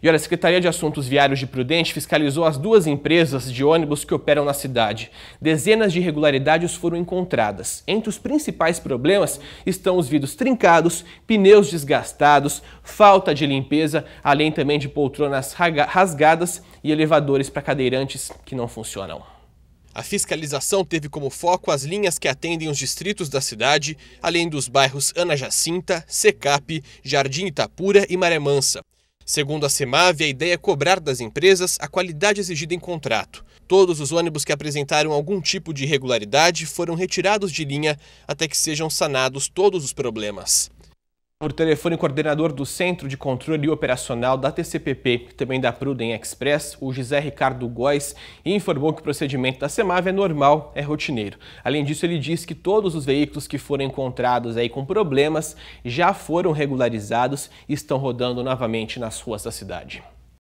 E olha, a Secretaria de Assuntos Viários de Prudente fiscalizou as duas empresas de ônibus que operam na cidade. Dezenas de irregularidades foram encontradas. Entre os principais problemas estão os vidros trincados, pneus desgastados, falta de limpeza, além também de poltronas rasgadas e elevadores para cadeirantes que não funcionam. A fiscalização teve como foco as linhas que atendem os distritos da cidade, além dos bairros Ana Jacinta, Secap, Jardim Itapura e Maré Mansa. Segundo a CEMAV, a ideia é cobrar das empresas a qualidade exigida em contrato. Todos os ônibus que apresentaram algum tipo de irregularidade foram retirados de linha até que sejam sanados todos os problemas. Por telefone, o coordenador do Centro de Controle Operacional da TCPP, também da Prudem Express, o José Ricardo Góes, informou que o procedimento da Semave é normal, é rotineiro. Além disso, ele diz que todos os veículos que foram encontrados aí com problemas já foram regularizados e estão rodando novamente nas ruas da cidade.